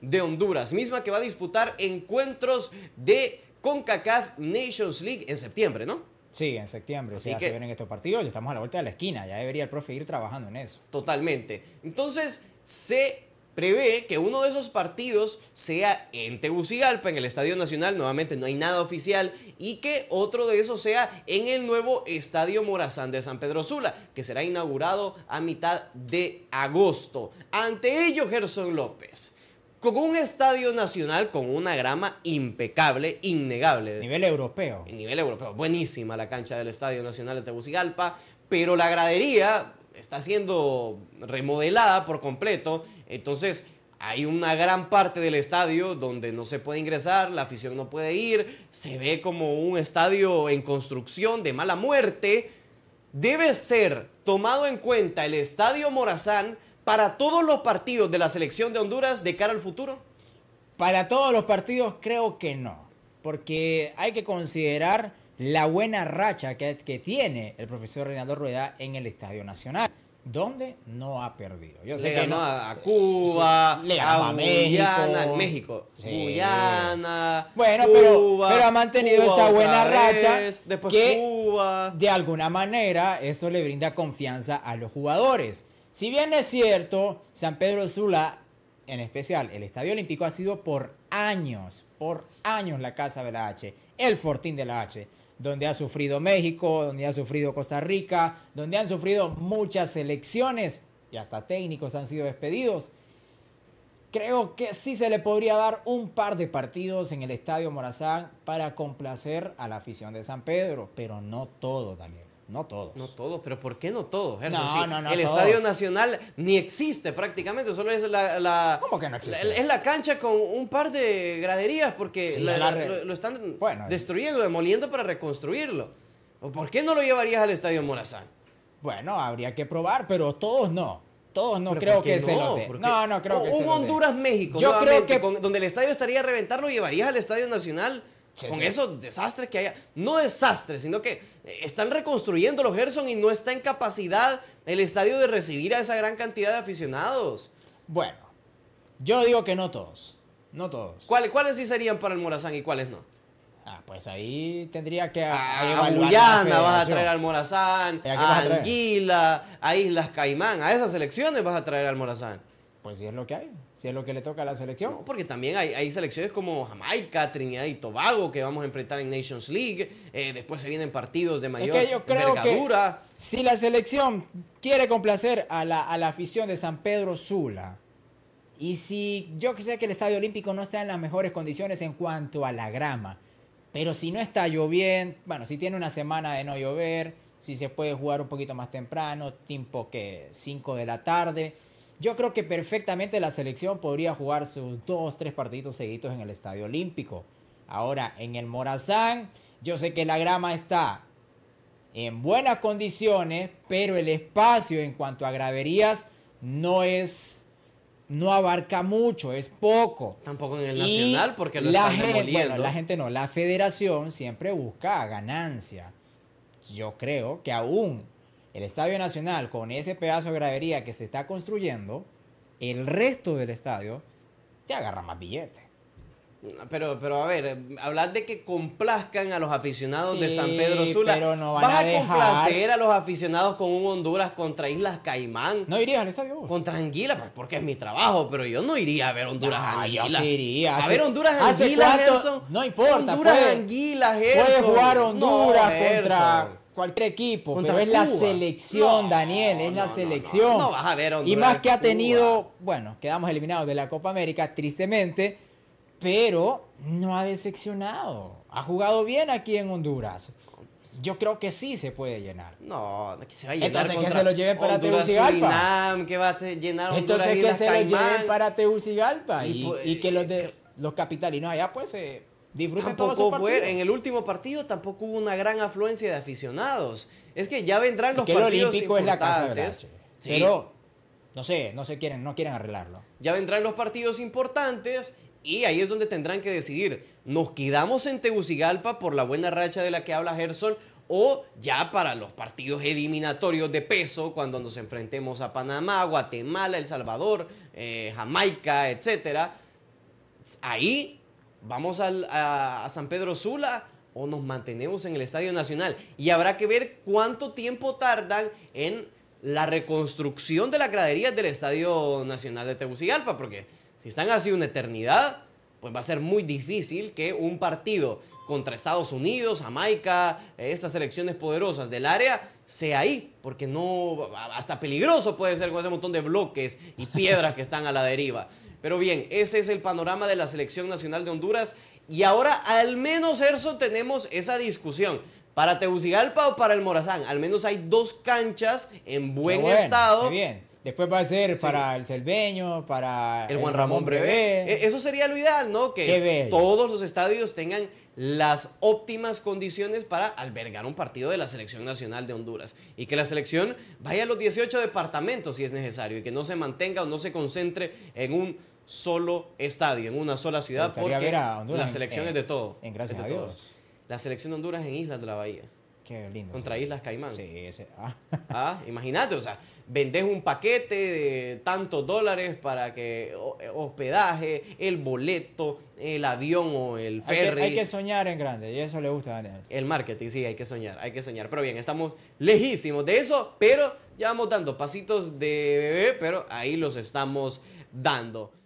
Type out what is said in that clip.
de Honduras, misma que va a disputar encuentros de CONCACAF Nations League en septiembre, ¿no? Sí, en septiembre Así que, se vienen estos partidos, ya estamos a la vuelta de la esquina, ya debería el profe ir trabajando en eso. Totalmente. Entonces, se prevé que uno de esos partidos sea en Tegucigalpa, en el Estadio Nacional, nuevamente no hay nada oficial, y que otro de esos sea en el nuevo Estadio Morazán de San Pedro Sula, que será inaugurado a mitad de agosto. Ante ello, Gerson López con un estadio nacional con una grama impecable, innegable. Nivel europeo. Nivel europeo. Buenísima la cancha del Estadio Nacional de Tegucigalpa, pero la gradería está siendo remodelada por completo, entonces hay una gran parte del estadio donde no se puede ingresar, la afición no puede ir, se ve como un estadio en construcción de mala muerte. Debe ser tomado en cuenta el estadio Morazán para todos los partidos de la selección de Honduras de cara al futuro? Para todos los partidos creo que no, porque hay que considerar la buena racha que, tiene el profesor Reinaldo Rueda en el Estadio Nacional donde no ha perdido. Yo sé le que ganó a Cuba, a, Guyana, México. México Guyana, bueno, Cuba, pero, ha mantenido esa buena racha después Cuba. de alguna manera esto le brinda confianza a los jugadores. Si bien es cierto, San Pedro Sula, en especial el Estadio Olímpico, ha sido por años, por años la casa de la H, el fortín de la H, donde ha sufrido México, donde ha sufrido Costa Rica, donde han sufrido muchas selecciones y hasta técnicos han sido despedidos. Creo que sí se le podría dar un par de partidos en el Estadio Morazán para complacer a la afición de San Pedro, pero no todo, Daniel. No todos. No todos, pero ¿por qué no todos? No, no, El Estadio Nacional ni existe prácticamente, solo es la, no es la cancha con un par de graderías porque lo, están destruyendo, demoliendo para reconstruirlo. ¿Por qué no lo llevarías al Estadio Morazán? Bueno, habría que probar, pero todos no. Todos no creo que se lo dé. No, no creo que un Honduras México, yo creo que... donde el estadio estaría a reventar, lo llevarías al Estadio Nacional con esos desastres que haya, No desastres, sino que eh, están reconstruyendo los Gerson y no está en capacidad el estadio de recibir a esa gran cantidad de aficionados. Bueno, yo digo que no todos. No todos. ¿Cuáles, sí serían para el Morazán y cuáles no? Ah, pues ahí tendría que a, ah, a, Guyana vas a traer al Morazán, a, a a Islas Caimán, a esas elecciones vas a traer al Morazán pues si es lo que hay, si es lo que le toca a la selección. porque también hay, selecciones como Jamaica, Trinidad y Tobago que vamos a enfrentar en Nations League. Eh, después se vienen partidos de mayor yo creo si la selección quiere complacer a la, afición de San Pedro Sula, y si yo sé que el Estadio Olímpico no está en las mejores condiciones en cuanto a la grama, pero si no está lloviendo, bueno, si tiene una semana de no llover, si se puede jugar un poquito más temprano, ...tiempo que 5 de la tarde yo creo que perfectamente la selección podría jugar sus dos, tres partidos seguidos en el Estadio Olímpico. Ahora, en el Morazán, yo sé que la grama está en buenas condiciones, pero el espacio en cuanto a graverías no es no abarca mucho, es poco. Tampoco en el nacional porque lo la gente, bueno, la gente no, la federación siempre busca ganancia. Yo creo que aún el Estadio Nacional con ese pedazo de gradería que se está construyendo, el resto del estadio te agarra más billetes. Pero, pero a ver, hablar de que complazcan a los aficionados de San Pedro Sula. Pero no van ¿Vas a, complacer a los aficionados con un Honduras contra Islas Caimán? No iría al estadio. Contra Anguila, pues, porque es mi trabajo, pero yo no iría a ver Honduras no, Anguila. sí iría. A ver Honduras Anguila, Gerson. No importa. Honduras pues. Anguila, Gerson. jugar Honduras contra cualquier equipo, pero es la selección, Daniel, es la selección. No, vas a ver Honduras, Y más que ha tenido, bueno, quedamos eliminados de la Copa América, tristemente, pero no ha decepcionado. Ha jugado bien aquí en Honduras. Yo creo que sí se puede llenar. No, que se va a llenar. Entonces que se lo lleven para Honduras, que va a llenar Honduras Entonces que se lo lleven para Tegucigalpa y, que los, pues, los capitalinos allá pues se tampoco en el último partido tampoco hubo una gran afluencia de aficionados. Es que ya vendrán los partidos importantes. Pero no sé, no se quieren, no quieren arreglarlo. Ya vendrán los partidos importantes y ahí es donde tendrán que decidir, nos quedamos en Tegucigalpa por la buena racha de la que habla Gerson o ya para los partidos eliminatorios de peso, cuando nos enfrentemos a Panamá, Guatemala, El Salvador, eh, Jamaica, etcétera, ahí ¿Vamos a, San Pedro Sula? o nos mantenemos en el Estadio Nacional. Y habrá que ver cuánto tiempo tardan en la reconstrucción de la gradería del Estadio Nacional de Tegucigalpa, porque si están así una eternidad, pues va a ser muy difícil que un partido contra Estados Unidos, Jamaica, estas selecciones poderosas del área, sea ahí, porque no, hasta peligroso puede ser con ese montón de bloques y piedras que están a la deriva. Pero bien, ese es el panorama de la selección nacional de Honduras y ahora al menos eso tenemos esa discusión. Para Tegucigalpa o para el Morazán, al menos hay dos canchas en buen estado. bien. Después va a ser para el Cerveño, para el Juan Ramón, Breve Eso sería lo ideal, ¿no? Que todos los estadios tengan las óptimas condiciones para albergar un partido de la Selección Nacional de Honduras y que la selección vaya a los 18 departamentos si es necesario y que no se mantenga o no se concentre en un solo estadio, en una sola ciudad, porque la selección eh, es de todo. En gracias de La selección de Honduras en Islas de la Bahía lindo. Contra Islas Caimán. Sí, ese. Ah. ah imagínate, o sea, vendes un paquete de tantos dólares para que hospedaje, el boleto, el avión o el ferry. Hay que, soñar en grande y eso le gusta a Daniel. El marketing, sí, hay que soñar, hay que soñar. Pero bien, estamos lejísimos de eso, pero ya vamos dando pasitos de bebé, pero ahí los estamos dando.